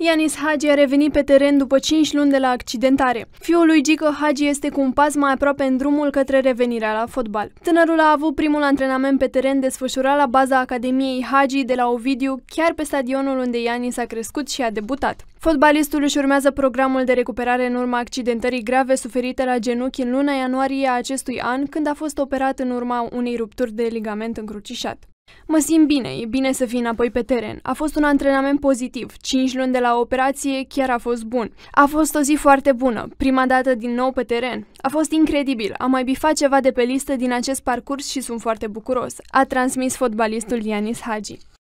Ianis Hagi a revenit pe teren după 5 luni de la accidentare. Fiul lui Gică Hagi este cu un pas mai aproape în drumul către revenirea la fotbal. Tânărul a avut primul antrenament pe teren desfășurat la baza Academiei Hagi de la Ovidiu, chiar pe stadionul unde Ianis a crescut și a debutat. Fotbalistul își urmează programul de recuperare în urma accidentării grave suferite la genunchi în luna ianuarie a acestui an, când a fost operat în urma unei rupturi de ligament încrucișat. Mă simt bine, e bine să fii înapoi pe teren. A fost un antrenament pozitiv. 5 luni de la operație chiar a fost bun. A fost o zi foarte bună, prima dată din nou pe teren. A fost incredibil. Am mai bifat ceva de pe listă din acest parcurs și sunt foarte bucuros, a transmis fotbalistul Ianis Hagi.